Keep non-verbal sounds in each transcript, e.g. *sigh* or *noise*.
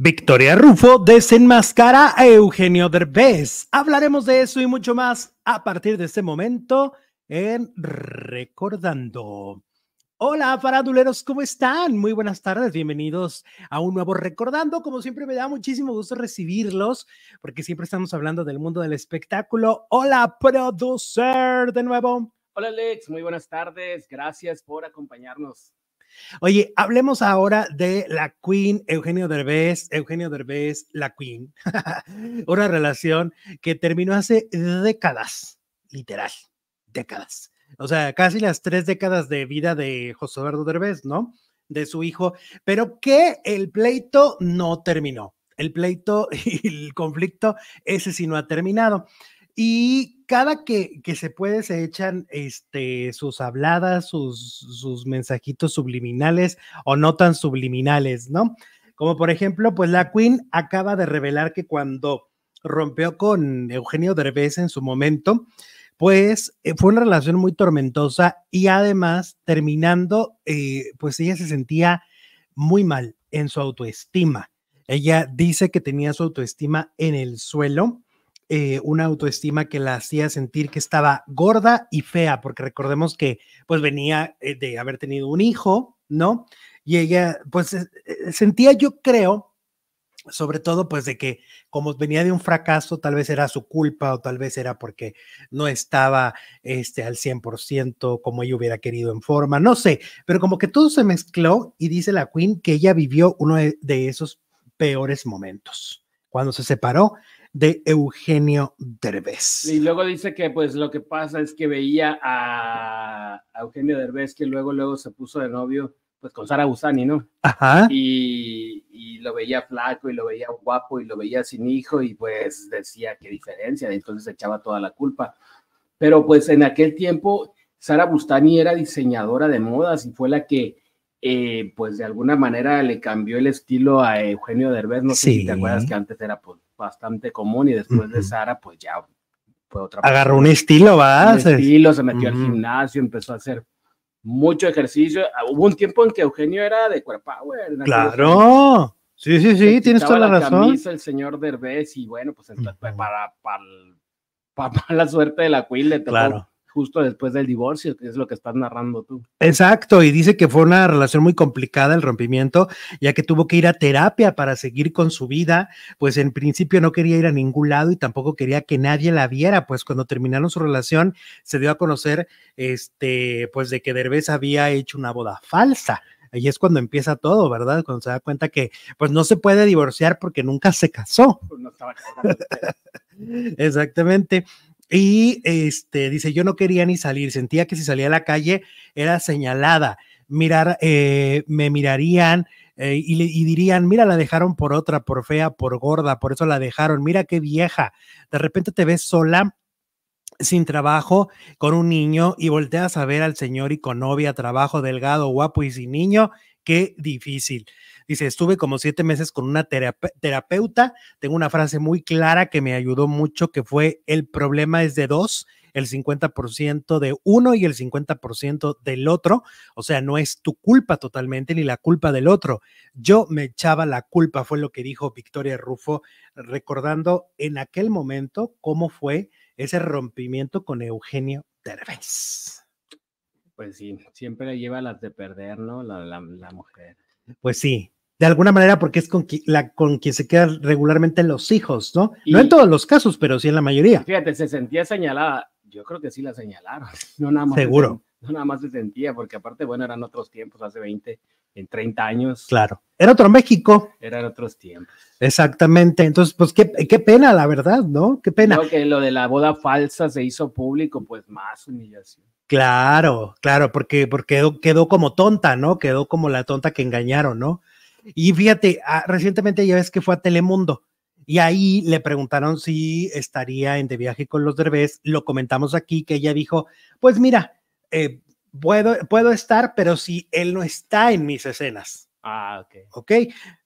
Victoria Rufo desenmascara a Eugenio Derbez. Hablaremos de eso y mucho más a partir de este momento en Recordando. Hola, faranduleros, ¿cómo están? Muy buenas tardes, bienvenidos a un nuevo Recordando. Como siempre, me da muchísimo gusto recibirlos porque siempre estamos hablando del mundo del espectáculo. Hola, producer, de nuevo. Hola, Alex, muy buenas tardes. Gracias por acompañarnos. Oye, hablemos ahora de la Queen, Eugenio Derbez, Eugenio Derbez, la Queen. *laughs* Una relación que terminó hace décadas, literal, décadas. O sea, casi las tres décadas de vida de José Eduardo Derbez, ¿no? De su hijo, pero que el pleito no terminó. El pleito *laughs* y el conflicto, ese sí no ha terminado. Y cada que, que, se puede se echan este, sus habladas, sus, sus mensajitos subliminales o no tan subliminales, ¿no? Como por ejemplo, pues la Queen acaba de revelar que cuando rompió con Eugenio Derbez en su momento, pues eh, fue una relación muy tormentosa y además terminando, eh, pues ella se sentía muy mal en su autoestima. Ella dice que tenía su autoestima en el suelo eh, una autoestima que la hacía sentir que estaba gorda y fea, porque recordemos que pues venía eh, de haber tenido un hijo, ¿no? Y ella pues eh, sentía yo creo, sobre todo pues de que como venía de un fracaso, tal vez era su culpa o tal vez era porque no estaba este al 100% como ella hubiera querido en forma, no sé, pero como que todo se mezcló y dice la Queen que ella vivió uno de esos peores momentos cuando se separó de Eugenio Derbez. Y luego dice que pues lo que pasa es que veía a, Eugenio Derbez que luego luego se puso de novio pues con Sara Bustani ¿no? Ajá. Y, lo veía flaco y lo veía guapo y lo veía sin hijo y pues decía qué diferencia, entonces echaba toda la culpa. Pero pues en aquel tiempo Sara Bustani era diseñadora de modas y fue la que eh, pues de alguna manera le cambió el estilo a Eugenio Derbez, no sé sí. si te acuerdas que antes era pues bastante común y después de Sara, pues ya fue otra. Agarró un estilo, va. Un estilo, se metió al gimnasio, empezó a hacer mucho ejercicio. Ah, hubo un tiempo en que Eugenio era de cuerpo Power. Claro. Sí, sí, sí, tienes toda la, razón. Camisa, el señor Derbez y bueno, pues para, para, *laughs* para, la suerte de la todo claro justo después del divorcio, que es lo que estás narrando tú. Exacto, y dice que fue una relación muy complicada el rompimiento, ya que tuvo que ir a terapia para seguir con su vida, pues en principio no quería ir a ningún lado y tampoco quería que nadie la viera, pues cuando terminaron su relación se dio a conocer este pues de que Derbez había hecho una boda falsa. Ahí es cuando empieza todo, ¿verdad? Cuando se da cuenta que pues no se puede divorciar porque nunca se casó. Pues *laughs* Exactamente. Y este, dice, yo no quería ni salir, sentía que si salía a la calle era señalada, mirar, eh, me mirarían eh, y, y dirían, mira, la dejaron por otra, por fea, por gorda, por eso la dejaron, mira qué vieja, de repente te ves sola sin trabajo, con un niño y volteas a ver al señor y con novia, trabajo, delgado, guapo y sin niño, qué difícil. Dice, estuve como siete meses con una terapeuta. Tengo una frase muy clara que me ayudó mucho, que fue, el problema es de dos, el 50% de uno y el 50% del otro. O sea, no es tu culpa totalmente ni la culpa del otro. Yo me echaba la culpa, fue lo que dijo Victoria Rufo, recordando en aquel momento cómo fue ese rompimiento con Eugenio Tervez Pues sí, siempre lleva las de perder, ¿no? La, la mujer. Pues sí, de alguna manera porque es con, quien se quedan regularmente los hijos, ¿no? no en todos los casos, pero sí en la mayoría. Fíjate, se sentía señalada, yo creo que sí la señalaron, *laughs* no nada más. Seguro. no nada más se sentía, porque aparte, bueno, eran otros tiempos, hace 20, en 30 años. Claro, era otro México. Eran otros tiempos. Exactamente, entonces, pues qué, qué pena, la verdad, ¿no? Qué pena. Creo que lo de la boda falsa se hizo público, pues más humillación. Claro, claro, porque, porque quedó como tonta, ¿no? Quedó como la tonta que engañaron, ¿no? Y fíjate, ah, recientemente ya ves que fue a Telemundo y ahí le preguntaron si estaría en de viaje con los Derbez. Lo comentamos aquí que ella dijo, pues mira, eh, puedo, puedo estar, pero si él no está en mis escenas. Ah, ok. Ok,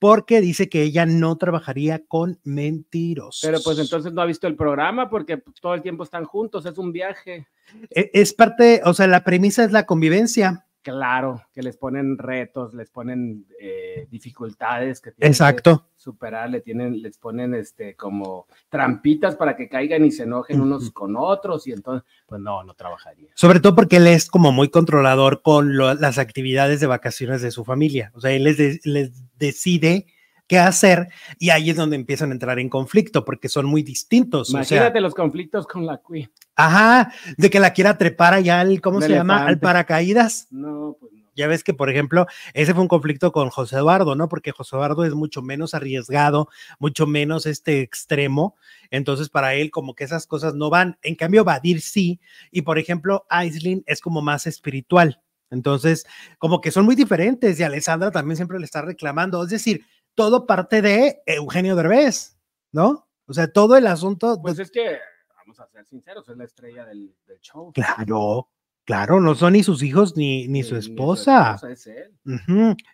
porque dice que ella no trabajaría con mentirosos. Pero pues entonces no ha visto el programa porque todo el tiempo están juntos, es un viaje. E, es parte, o sea, la premisa es la convivencia claro, que les ponen retos, les ponen eh, dificultades que tienen que superar, le tienen, les ponen este como trampitas para que caigan y se enojen unos con otros, y entonces, pues no, no trabajaría. Sobre todo porque él es como muy controlador con las actividades de vacaciones de su familia. O sea, él les, les decide qué hacer y ahí es donde empiezan a entrar en conflicto porque son muy distintos. Imagínate los conflictos con la Cui. Ajá, de que la quiera trepar allá al, ¿cómo se llama? Al paracaídas. No, pues no. Ya ves que, por ejemplo, ese fue un conflicto con José Eduardo, ¿no? Porque José Eduardo es mucho menos arriesgado, mucho menos este extremo. Entonces, para él, como que esas cosas no van. En cambio, va a decir sí. Y, por ejemplo, Aislin es como más espiritual. Entonces, como que son muy diferentes y Alessandra también siempre le está reclamando. Es decir, todo parte de Eugenio Derbez, ¿no? O sea, todo el asunto. Pues es que, vamos a ser sinceros, es la estrella del, show. Claro, claro, no son ni sus hijos ni, ni su esposa. es él.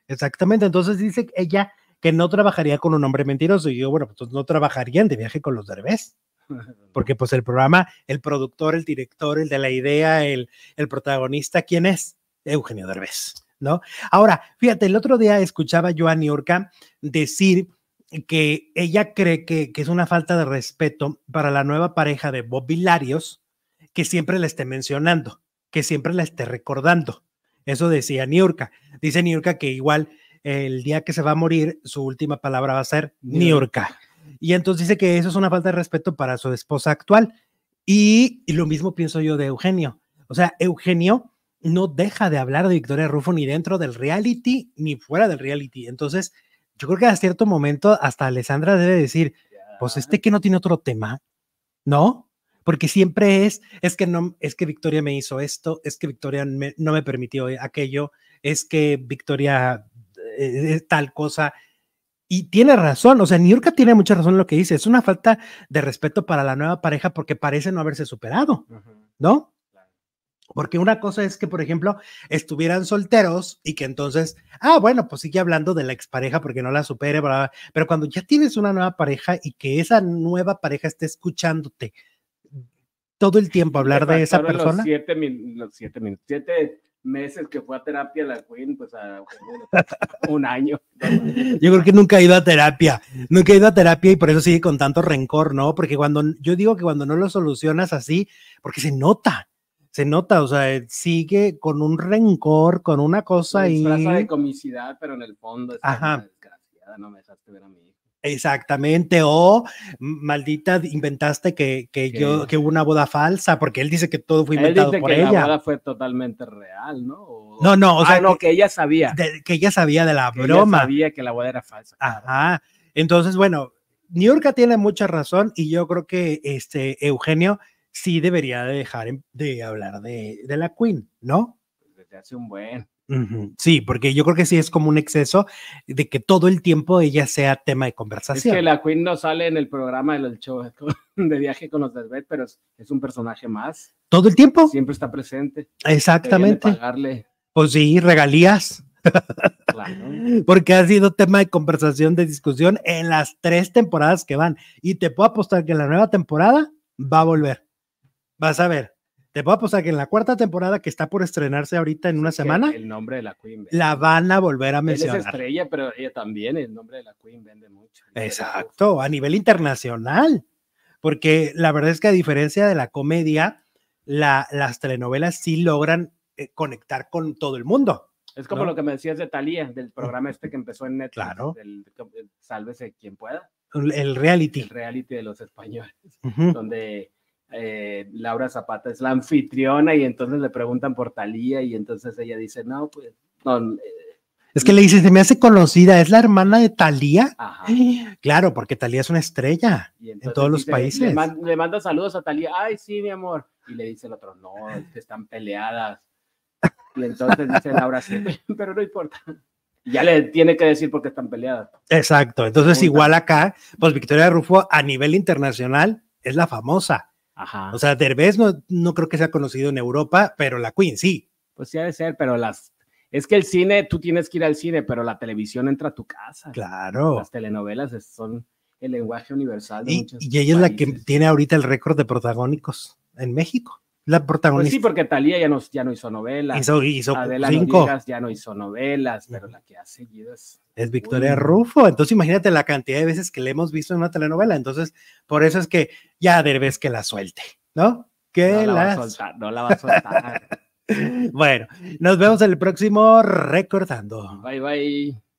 exactamente, entonces dice ella que no trabajaría con un hombre mentiroso. Y yo, bueno, pues no trabajarían de viaje con los Derbez. *laughs* Porque pues el programa, el productor, el director, el de la idea, el, el protagonista, ¿quién es? Eugenio Derbez. ¿no? Ahora, fíjate, el otro día escuchaba yo a Niurka decir que ella cree que, es una falta de respeto para la nueva pareja de Bob que siempre la esté mencionando, que siempre la esté recordando. Eso decía Niurka. Dice Niurka que igual el día que se va a morir, su última palabra va a ser Niurka. Y entonces dice que eso es una falta de respeto para su esposa actual. y lo mismo pienso yo de Eugenio. O sea, Eugenio no deja de hablar de Victoria Rufo ni dentro del reality ni fuera del reality. Entonces, yo creo que a cierto momento hasta Alessandra debe decir, pues este que no tiene otro tema, ¿no? Porque siempre es, es que no, es que Victoria me hizo esto, es que Victoria no me permitió aquello, es que Victoria eh, es tal cosa. Y tiene razón, o sea, Niurka tiene mucha razón lo que dice, es una falta de respeto para la nueva pareja porque parece no haberse superado, ¿no? Porque una cosa es que, por ejemplo, estuvieran solteros y que entonces, ah, bueno, pues sigue hablando de la expareja porque no la supere, pero cuando ya tienes una nueva pareja y que esa nueva pareja esté escuchándote todo el tiempo hablar de esa persona. Los siete, siete meses que fue a terapia la Queen, pues a, un año. Yo creo que nunca ha ido a terapia, nunca ha ido a terapia y por eso sigue con tanto rencor, ¿no? Porque cuando yo digo que cuando no lo solucionas así, porque se nota, se nota, o sea, eh, sigue con un rencor, con una cosa ahí. frase de comicidad, pero en el fondo es Ajá. desgraciada, no me dejaste ver a mí. Exactamente, o maldita, inventaste que, yo, que hubo una boda falsa, porque él dice que todo fue inventado él dice por que ella. La boda fue totalmente real, ¿no? no, no, o ah, no, que, ella sabía. que ella sabía de la que broma. Ella sabía que la boda era falsa. Ajá. Entonces, bueno, New York tiene mucha razón y yo creo que este Eugenio sí debería dejar de hablar de, la Queen, ¿no? Desde hace un buen. Sí, porque yo creo que sí es como un exceso de que todo el tiempo ella sea tema de conversación. Es que la Queen no sale en el programa del show de *laughs* viaje con los Desvet, pero es, un personaje más. ¿Todo el tiempo? Siempre está presente. Exactamente. Pagarle. Pues sí, regalías. *laughs* Claro. Porque ha sido tema de conversación, de discusión en las tres temporadas que van. Y te puedo apostar que la nueva temporada va a volver. Vas a ver. Te puedo apostar que en la cuarta temporada que está por estrenarse ahorita en una semana, el nombre de la Queen la van a volver a mencionar. es estrella, pero ella también, el nombre de la Queen vende mucho. Exacto, a nivel internacional. Porque la verdad es que a diferencia de la comedia, la, las telenovelas sí logran eh, conectar con todo el mundo. Es como lo que me decías de Talía, del mm. programa este que empezó en Netflix. Claro. Del, eh, sálvese quien pueda. El reality. El reality de los españoles, donde eh, Laura Zapata es la anfitriona y entonces le preguntan por Talía y entonces ella dice, no, pues, eh, Es que le dice, se me hace conocida, es la hermana de Talía. *gasps* Claro, porque Talía es una estrella en todos los países. Le, manda saludos a Talía, ay, sí, mi amor. Y le dice el otro, no, están peleadas. Y entonces dice Laura, sí, *laughs* pero no importa. Ya le tiene que decir porque están peleadas. Exacto, entonces igual acá, pues Victoria Rufo a nivel internacional es la famosa o sea, Derbez no, creo que sea conocido en Europa, pero la Queen sí. Pues sí debe ser, pero las es que el cine, tú tienes que ir al cine, pero la televisión entra a tu casa. Claro. Las telenovelas son el lenguaje universal. De y, y ella es la que tiene ahorita el récord de protagónicos en México la pues protagonista. sí, porque Talía ya no, ya no hizo novelas. Hizo, ya no hizo novelas, pero la que ha seguido es. Es Victoria Rufo. Entonces, imagínate la cantidad de veces que le hemos visto en una telenovela. Entonces, por eso es que ya debes que la suelte, ¿no? Que la, la... Va a no la va a soltar. *laughs* bueno, nos vemos en el próximo Recordando. Bye, bye.